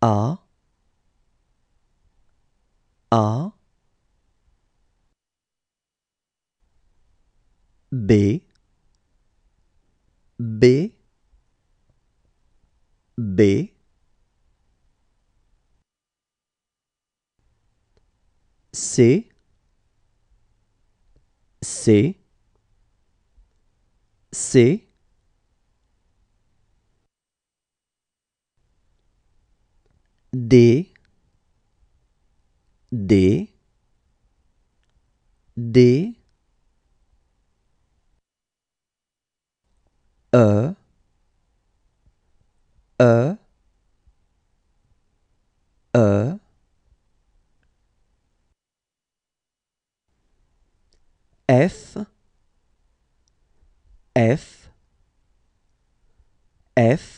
A A B B B C C C D D D E E E F F F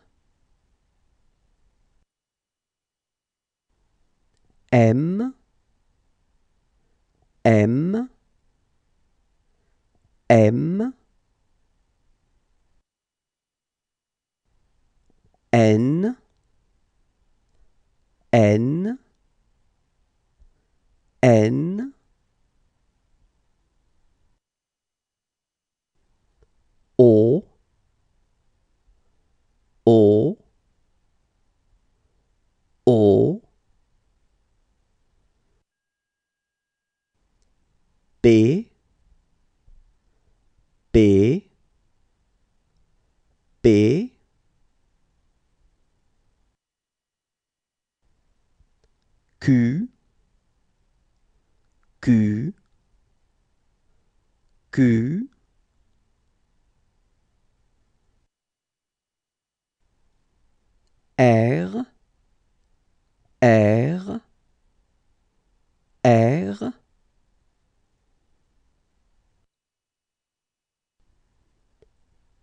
M, M, M, N, N, B B B Q Q Q R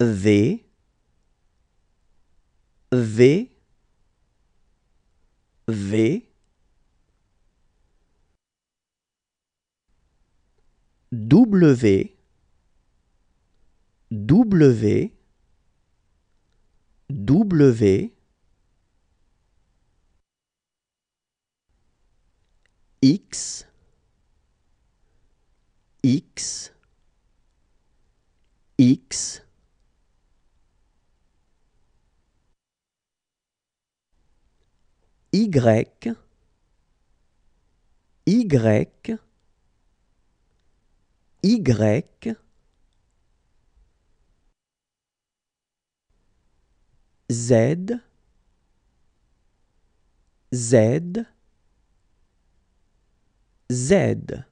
V V V W W W X X X Y, Y, Y, Z, Z, Z.